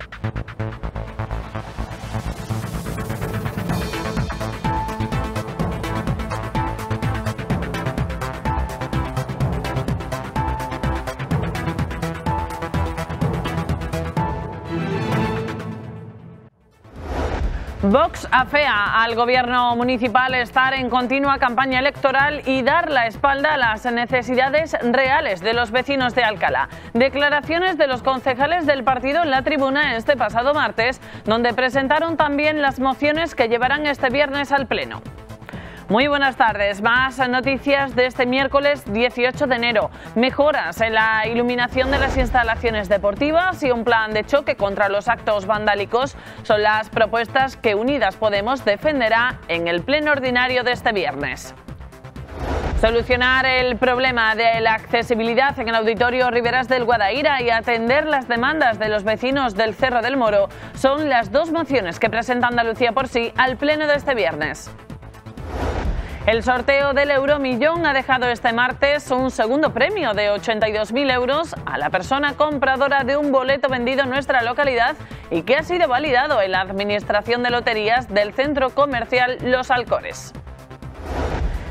Thank you. Vox afea al gobierno municipal estar en continua campaña electoral y dar la espalda a las necesidades reales de los vecinos de Alcalá. Declaraciones de los concejales del partido en la tribuna este pasado martes, donde presentaron también las mociones que llevarán este viernes al Pleno. Muy buenas tardes. Más noticias de este miércoles 18 de enero. Mejoras en la iluminación de las instalaciones deportivas y un plan de choque contra los actos vandálicos son las propuestas que Unidas Podemos defenderá en el pleno ordinario de este viernes. Solucionar el problema de la accesibilidad en el auditorio Riveras del Guadaira y atender las demandas de los vecinos del Cerro del Moro son las dos mociones que presenta Andalucía por sí al pleno de este viernes. El sorteo del Euromillón ha dejado este martes un segundo premio de 82.000 euros a la persona compradora de un boleto vendido en nuestra localidad y que ha sido validado en la Administración de Loterías del Centro Comercial Los Alcores.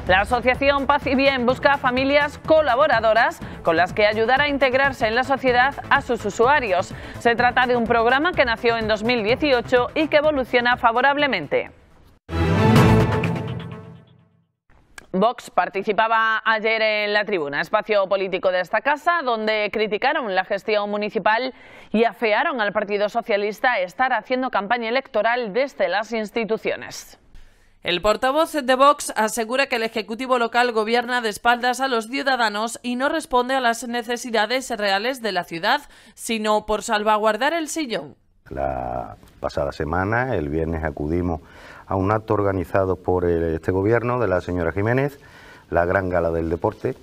La Asociación Paz y Bien busca familias colaboradoras con las que ayudar a integrarse en la sociedad a sus usuarios. Se trata de un programa que nació en 2018 y que evoluciona favorablemente. Vox participaba ayer en la tribuna, espacio político de esta casa, donde criticaron la gestión municipal y afearon al Partido Socialista estar haciendo campaña electoral desde las instituciones. El portavoz de Vox asegura que el Ejecutivo local gobierna de espaldas a los ciudadanos y no responde a las necesidades reales de la ciudad, sino por salvaguardar el sillón. La pasada semana, el viernes, acudimos a un acto organizado por este gobierno de la señora Jiménez, la Gran Gala del Deporte,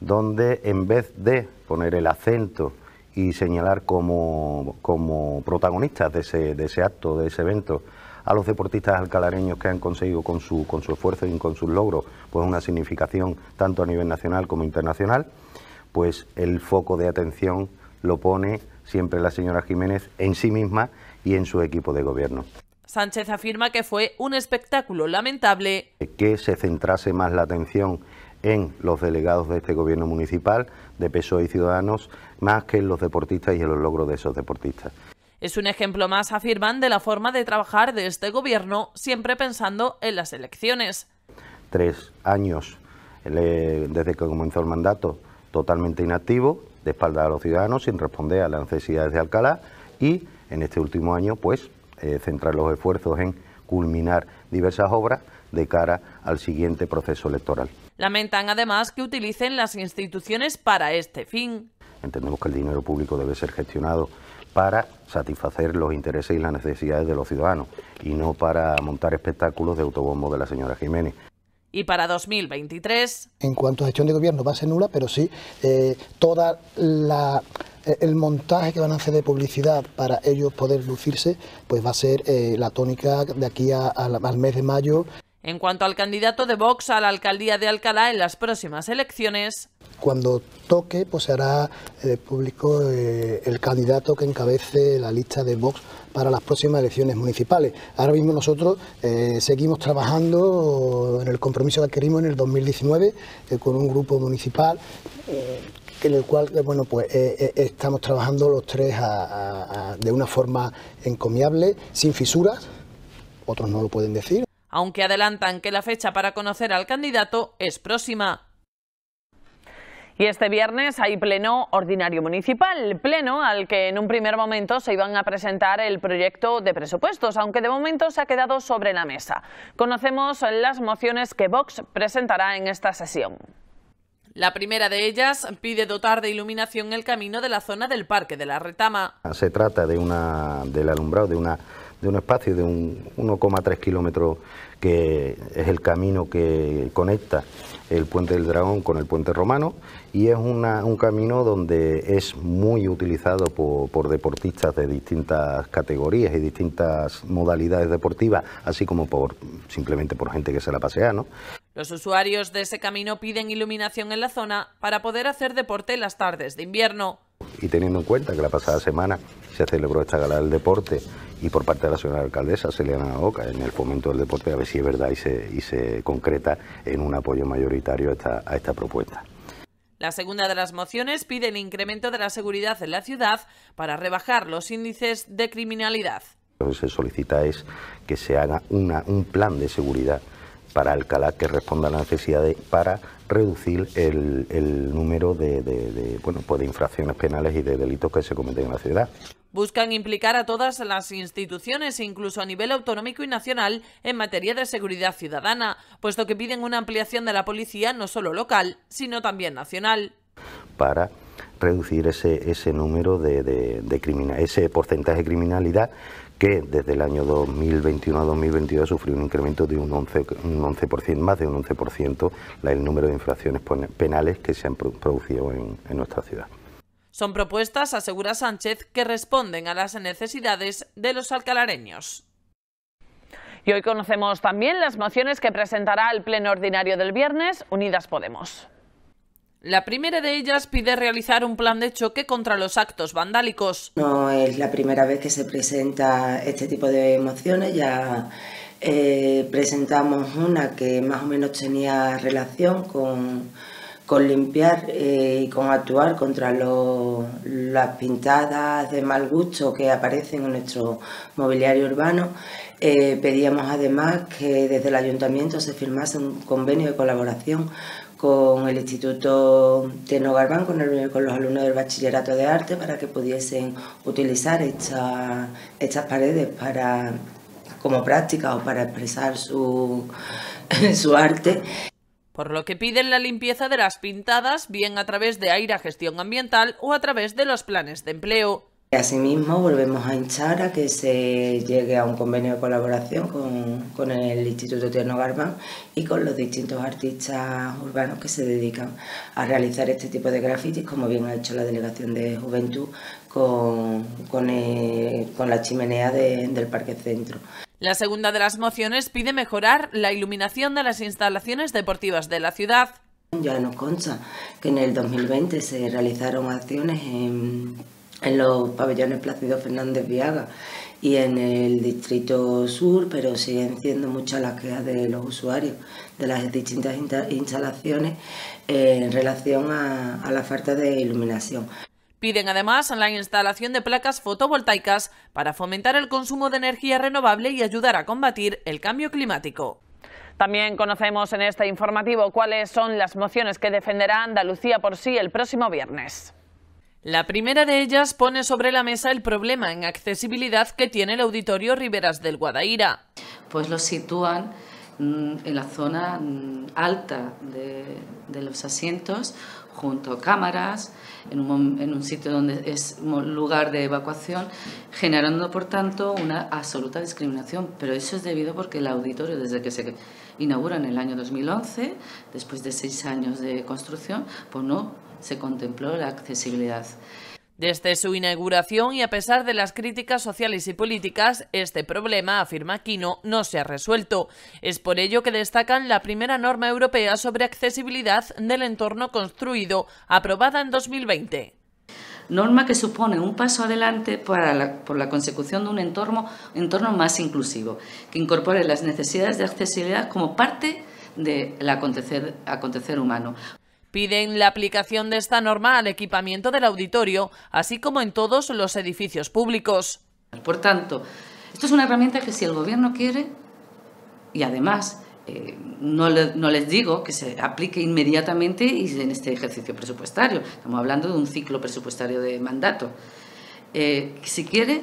donde en vez de poner el acento y señalar como, protagonistas de ese, acto, de ese evento, a los deportistas alcalareños que han conseguido con su, con su esfuerzo y con sus logros pues una significación tanto a nivel nacional como internacional, pues el foco de atención lo pone siempre la señora Jiménez en sí misma y en su equipo de gobierno. Sánchez afirma que fue un espectáculo lamentable. Que se centrase más la atención en los delegados de este gobierno municipal, de PSOE y Ciudadanos, más que en los deportistas y en los logros de esos deportistas. Es un ejemplo más, afirman, de la forma de trabajar de este gobierno, siempre pensando en las elecciones. Tres años desde que comenzó el mandato totalmente inactivo, de espalda a los ciudadanos, sin responder a las necesidades de Alcalá y en este último año, pues eh, centrar los esfuerzos en culminar diversas obras de cara al siguiente proceso electoral. Lamentan además que utilicen las instituciones para este fin. Entendemos que el dinero público debe ser gestionado para satisfacer los intereses y las necesidades de los ciudadanos y no para montar espectáculos de autobombo de la señora Jiménez y para 2023. En cuanto a gestión de gobierno va a ser nula, pero sí eh, toda la eh, el montaje que van a hacer de publicidad para ellos poder lucirse, pues va a ser eh, la tónica de aquí al mes de mayo. En cuanto al candidato de Vox a la alcaldía de Alcalá en las próximas elecciones. Cuando toque, pues se hará eh, público el candidato que encabece la lista de Vox para las próximas elecciones municipales. Ahora mismo nosotros seguimos trabajando en el compromiso que adquirimos en el 2019 con un grupo municipal en el cual eh, bueno pues eh, eh, estamos trabajando los tres de una forma encomiable, sin fisuras, otros no lo pueden decir. Aunque adelantan que la fecha para conocer al candidato es próxima. Y este viernes hay pleno ordinario municipal, pleno al que en un primer momento se iban a presentar el proyecto de presupuestos, aunque de momento se ha quedado sobre la mesa. Conocemos las mociones que Vox presentará en esta sesión. La primera de ellas pide dotar de iluminación el camino de la zona del Parque de la Retama. Se trata de del alumbrado de, un espacio de 1,3 kilómetros que es el camino que conecta el puente del dragón con el puente romano y es un camino donde es muy utilizado por, por, deportistas de distintas categorías y distintas modalidades deportivas, así como por simplemente por gente que se la pasea, ¿no? Los usuarios de ese camino piden iluminación en la zona para poder hacer deporte en las tardes de invierno. Y teniendo en cuenta que la pasada semana se celebró esta gala del deporte y por parte de la señora alcaldesa la Oca en el fomento del deporte, a ver si es verdad y se, concreta en un apoyo mayoritario a esta, propuesta. La segunda de las mociones pide el incremento de la seguridad en la ciudad para rebajar los índices de criminalidad. Lo que se solicita es que se haga un plan de seguridad para Alcalá que responda a las necesidades para reducir el, número de, bueno, pues de infracciones penales y de delitos que se cometen en la ciudad. Buscan implicar a todas las instituciones, incluso a nivel autonómico y nacional, en materia de seguridad ciudadana, puesto que piden una ampliación de la policía no solo local, sino también nacional. Para reducir ese, ese número de, de, ese porcentaje de criminalidad que desde el año 2021 a 2022 sufrió un incremento de un 11%, más de un 11% el número de infracciones penales que se han producido en nuestra ciudad. Son propuestas, asegura Sánchez, que responden a las necesidades de los alcalareños. Y hoy conocemos también las mociones que presentará el Pleno Ordinario del viernes Unidas Podemos. La primera de ellas pide realizar un plan de choque contra los actos vandálicos. No es la primera vez que se presenta este tipo de emociones. ya eh, presentamos una que más o menos tenía relación con, limpiar eh, y con actuar contra las pintadas de mal gusto que aparecen en nuestro mobiliario urbano. Eh, pedíamos además que desde el ayuntamiento se firmase un convenio de colaboración con el Instituto Teno Garbán, con, los alumnos del Bachillerato de Arte, para que pudiesen utilizar estas paredes para, como práctica o para expresar su, su arte por lo que piden la limpieza de las pintadas bien a través de aire a gestión ambiental o a través de los planes de empleo. Asimismo, volvemos a hinchar a que se llegue a un convenio de colaboración con, el Instituto Tierno Garban y con los distintos artistas urbanos que se dedican a realizar este tipo de grafitis, como bien ha hecho la Delegación de Juventud con, la chimenea del Parque Centro. La segunda de las mociones pide mejorar la iluminación de las instalaciones deportivas de la ciudad. Ya nos consta que en el 2020 se realizaron acciones en en los pabellones Plácido Fernández Viaga y en el Distrito Sur, pero siguen siendo muchas las quejas de los usuarios de las distintas instalaciones eh, en relación a, a la falta de iluminación. Piden además la instalación de placas fotovoltaicas para fomentar el consumo de energía renovable y ayudar a combatir el cambio climático. También conocemos en este informativo cuáles son las mociones que defenderá Andalucía por sí el próximo viernes. La primera de ellas pone sobre la mesa el problema en accesibilidad que tiene el auditorio Riveras del Guadaira. Pues lo sitúan mm, en la zona mm, alta de, los asientos, junto a cámaras, en un, en un, sitio donde es lugar de evacuación, generando por tanto una absoluta discriminación. Pero eso es debido porque el auditorio, desde que se inaugura en el año 2011, después de seis años de construcción, pues no se contempló la accesibilidad. Desde su inauguración y a pesar de las críticas sociales y políticas, este problema, afirma Quino, no se ha resuelto. Es por ello que destacan la primera norma europea sobre accesibilidad del entorno construido, aprobada en 2020 norma que supone un paso adelante para por la consecución de un entorno, más inclusivo, que incorpore las necesidades de accesibilidad como parte del acontecer humano. Piden la aplicación de esta norma al equipamiento del auditorio, así como en todos los edificios públicos. Por tanto, esto es una herramienta que si el Gobierno quiere, y además eh, no, les digo que se aplique inmediatamente y en este ejercicio presupuestario, estamos hablando de un ciclo presupuestario de mandato, eh, si quiere,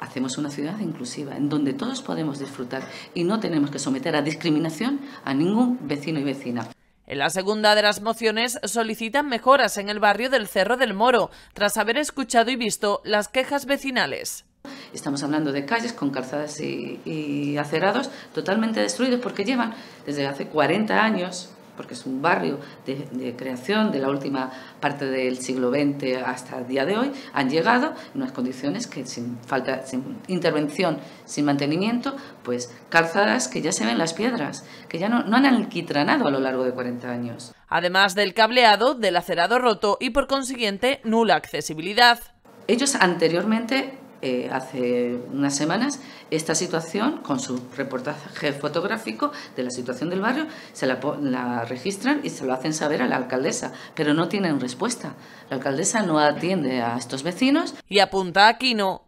hacemos una ciudad inclusiva, en donde todos podemos disfrutar y no tenemos que someter a discriminación a ningún vecino y vecina. En la segunda de las mociones solicitan mejoras en el barrio del Cerro del Moro, tras haber escuchado y visto las quejas vecinales. Estamos hablando de calles con calzadas y, acerados totalmente destruidos porque llevan desde hace 40 años porque es un barrio de, creación de la última parte del siglo XX hasta el día de hoy, han llegado en unas condiciones que sin falta, sin intervención, sin mantenimiento, pues calzadas que ya se ven las piedras, que ya no, no han alquitranado a lo largo de 40 años. Además del cableado, del acerado roto y por consiguiente nula accesibilidad. Ellos anteriormente eh, hace unas semanas esta situación con su reportaje fotográfico de la situación del barrio, se la, registran y se lo hacen saber a la alcaldesa, pero no tienen respuesta. La alcaldesa no atiende a estos vecinos. Y apunta aquí no.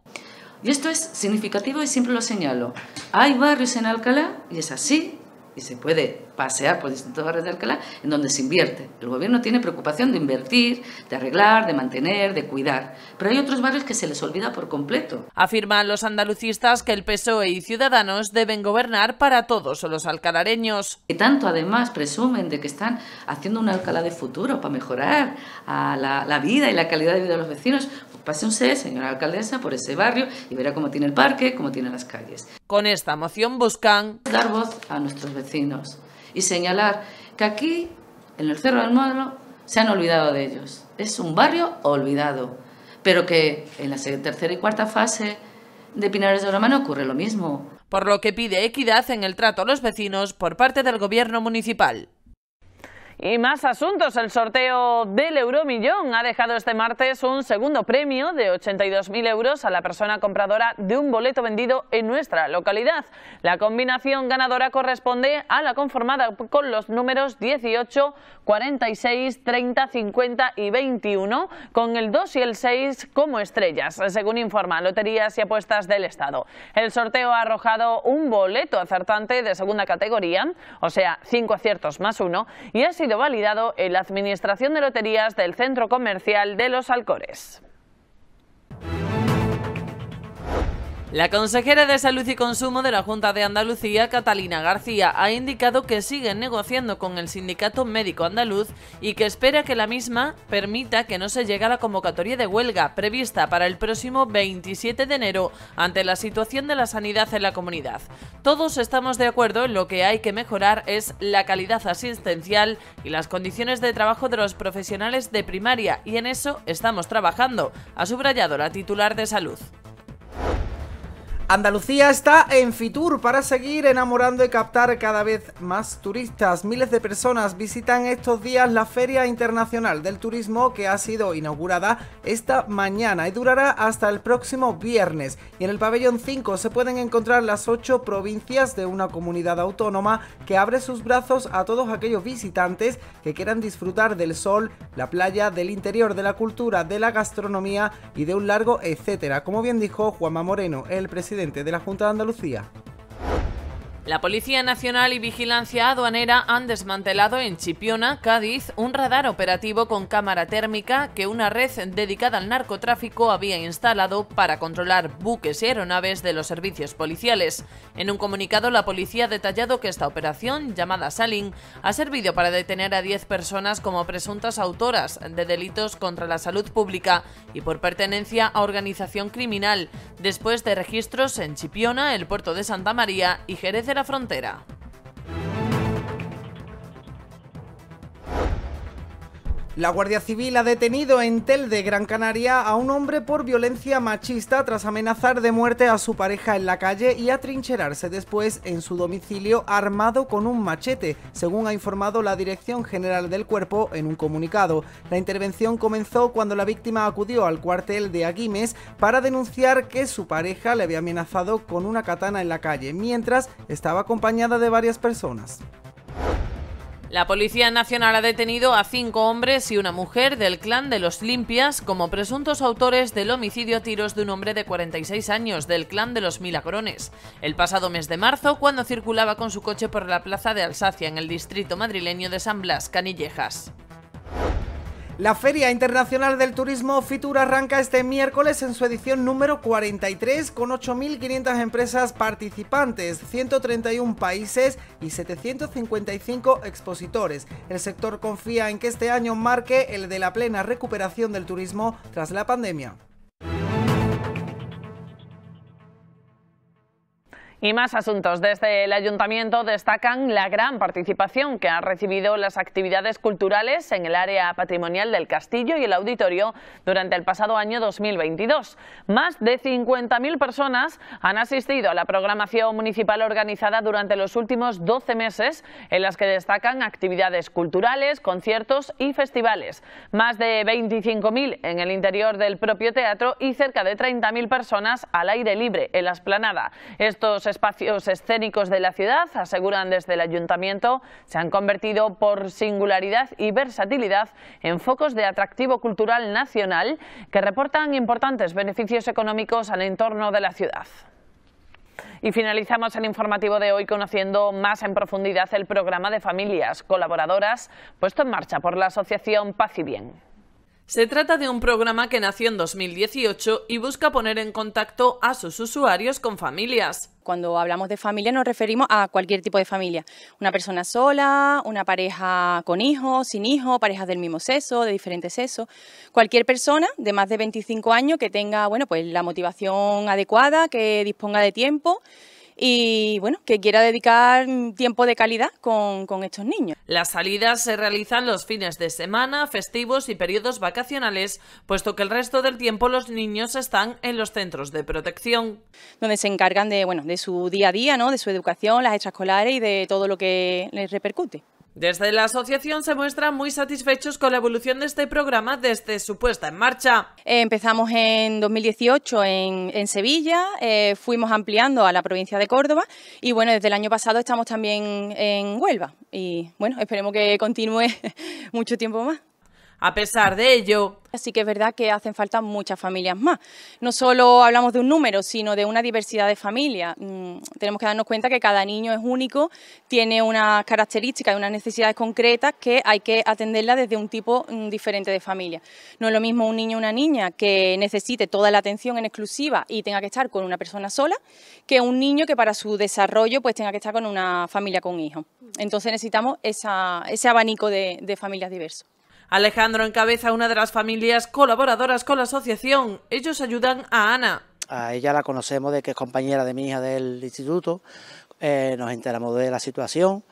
Y esto es significativo y siempre lo señalo. Hay barrios en Alcalá, y es así, y se puede pasear por distintos barrios de Alcalá, en donde se invierte. El gobierno tiene preocupación de invertir, de arreglar, de mantener, de cuidar, pero hay otros barrios que se les olvida por completo. Afirman los andalucistas que el PSOE y Ciudadanos deben gobernar para todos los alcalareños. Que tanto además presumen de que están haciendo una Alcalá de futuro para mejorar la, vida y la calidad de vida de los vecinos. Pues pásense, señora alcaldesa, por ese barrio y verá cómo tiene el parque, cómo tiene las calles. Con esta moción buscan dar voz a nuestros vecinos y señalar que aquí, en el Cerro del Módulo, se han olvidado de ellos. Es un barrio olvidado, pero que en la tercera y cuarta fase de Pinares de Romano ocurre lo mismo. Por lo que pide equidad en el trato a los vecinos por parte del gobierno municipal. Y más asuntos, el sorteo del Euromillón ha dejado este martes un segundo premio de 82.000 euros a la persona compradora de un boleto vendido en nuestra localidad. La combinación ganadora corresponde a la conformada con los números 18, 46, 30, 50 y 21, con el 2 y el 6 como estrellas, según informa Loterías y Apuestas del Estado. El sorteo ha arrojado un boleto acertante de segunda categoría, o sea, 5 aciertos más uno, y ha sido validado en la Administración de Loterías del Centro Comercial de Los Alcores. La consejera de Salud y Consumo de la Junta de Andalucía, Catalina García, ha indicado que siguen negociando con el Sindicato Médico Andaluz y que espera que la misma permita que no se llegue a la convocatoria de huelga prevista para el próximo 27 de enero ante la situación de la sanidad en la comunidad. Todos estamos de acuerdo en lo que hay que mejorar es la calidad asistencial y las condiciones de trabajo de los profesionales de primaria y en eso estamos trabajando, ha subrayado la titular de salud. Andalucía está en Fitur para seguir enamorando y captar cada vez más turistas. Miles de personas visitan estos días la Feria Internacional del Turismo que ha sido inaugurada esta mañana y durará hasta el próximo viernes. Y en el pabellón 5 se pueden encontrar las ocho provincias de una comunidad autónoma que abre sus brazos a todos aquellos visitantes que quieran disfrutar del sol, la playa, del interior, de la cultura, de la gastronomía y de un largo etcétera. Como bien dijo Juanma Moreno, el presidente de la Junta de Andalucía. La Policía Nacional y Vigilancia Aduanera han desmantelado en Chipiona, Cádiz, un radar operativo con cámara térmica que una red dedicada al narcotráfico había instalado para controlar buques y aeronaves de los servicios policiales. En un comunicado, la policía ha detallado que esta operación, llamada Salin, ha servido para detener a 10 personas como presuntas autoras de delitos contra la salud pública y por pertenencia a organización criminal, después de registros en Chipiona, el puerto de Santa María y Jerez la frontera. La Guardia Civil ha detenido en Tel de Gran Canaria, a un hombre por violencia machista tras amenazar de muerte a su pareja en la calle y atrincherarse después en su domicilio armado con un machete, según ha informado la Dirección General del Cuerpo en un comunicado. La intervención comenzó cuando la víctima acudió al cuartel de Aguimes para denunciar que su pareja le había amenazado con una katana en la calle, mientras estaba acompañada de varias personas. La Policía Nacional ha detenido a cinco hombres y una mujer del clan de los Limpias como presuntos autores del homicidio a tiros de un hombre de 46 años del clan de los Milagrones, el pasado mes de marzo cuando circulaba con su coche por la plaza de Alsacia en el distrito madrileño de San Blas, Canillejas. La Feria Internacional del Turismo Fitur arranca este miércoles en su edición número 43 con 8.500 empresas participantes, 131 países y 755 expositores. El sector confía en que este año marque el de la plena recuperación del turismo tras la pandemia. Y más asuntos. Desde el ayuntamiento destacan la gran participación que han recibido las actividades culturales en el área patrimonial del castillo y el auditorio durante el pasado año 2022. Más de 50.000 personas han asistido a la programación municipal organizada durante los últimos 12 meses, en las que destacan actividades culturales, conciertos y festivales. Más de 25.000 en el interior del propio teatro y cerca de 30.000 personas al aire libre en la esplanada. Estos espacios escénicos de la ciudad, aseguran desde el ayuntamiento, se han convertido por singularidad y versatilidad en focos de atractivo cultural nacional que reportan importantes beneficios económicos al entorno de la ciudad. Y finalizamos el informativo de hoy conociendo más en profundidad el programa de familias colaboradoras puesto en marcha por la Asociación Paz y Bien. Se trata de un programa que nació en 2018 y busca poner en contacto a sus usuarios con familias. Cuando hablamos de familia nos referimos a cualquier tipo de familia. Una persona sola, una pareja con hijos, sin hijos, parejas del mismo sexo, de diferentes sexos. Cualquier persona de más de 25 años que tenga bueno, pues, la motivación adecuada, que disponga de tiempo y bueno, que quiera dedicar tiempo de calidad con, estos niños. Las salidas se realizan los fines de semana, festivos y periodos vacacionales, puesto que el resto del tiempo los niños están en los centros de protección. Donde se encargan de, bueno, de su día a día, ¿no? de su educación, las escolares y de todo lo que les repercute. Desde la asociación se muestran muy satisfechos con la evolución de este programa desde su puesta en marcha. Eh, empezamos en 2018 en, en Sevilla, eh, fuimos ampliando a la provincia de Córdoba y bueno, desde el año pasado estamos también en Huelva y bueno, esperemos que continúe mucho tiempo más. A pesar de ello... Así que es verdad que hacen falta muchas familias más. No solo hablamos de un número, sino de una diversidad de familias. Mm, tenemos que darnos cuenta que cada niño es único, tiene unas características y unas necesidades concretas que hay que atenderla desde un tipo mm, diferente de familia. No es lo mismo un niño o una niña que necesite toda la atención en exclusiva y tenga que estar con una persona sola, que un niño que para su desarrollo pues tenga que estar con una familia con hijos. Entonces necesitamos ese abanico de, de familias diversas. Alejandro encabeza una de las familias colaboradoras con la asociación. Ellos ayudan a Ana. A ella la conocemos de que es compañera de mi hija del instituto. Eh, nos enteramos de la situación.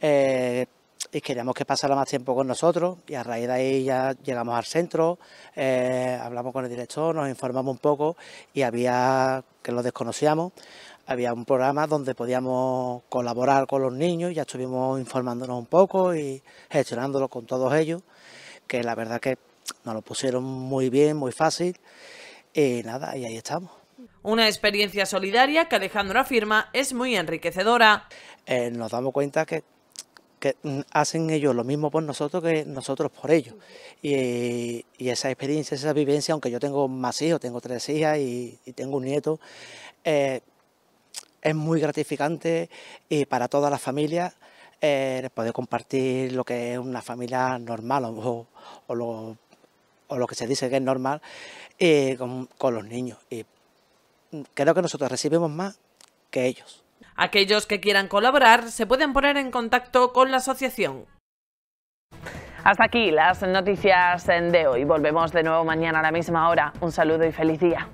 Eh, y queríamos que pasara más tiempo con nosotros y a raíz de ahí ya llegamos al centro, eh, hablamos con el director, nos informamos un poco y había que lo desconocíamos, había un programa donde podíamos colaborar con los niños, ya estuvimos informándonos un poco y gestionándolo con todos ellos, que la verdad que nos lo pusieron muy bien, muy fácil, y nada, y ahí estamos. Una experiencia solidaria que Alejandro afirma es muy enriquecedora. Eh, nos damos cuenta que, hacen ellos lo mismo por nosotros que nosotros por ellos. Y, esa experiencia, esa vivencia, aunque yo tengo más hijos, tengo tres hijas y, tengo un nieto, eh, es muy gratificante y para toda la familia eh, poder compartir lo que es una familia normal o, lo, que se dice que es normal eh, con, con, los niños. Y creo que nosotros recibimos más que ellos. Aquellos que quieran colaborar se pueden poner en contacto con la asociación. Hasta aquí las noticias de hoy. Volvemos de nuevo mañana a la misma hora. Un saludo y feliz día.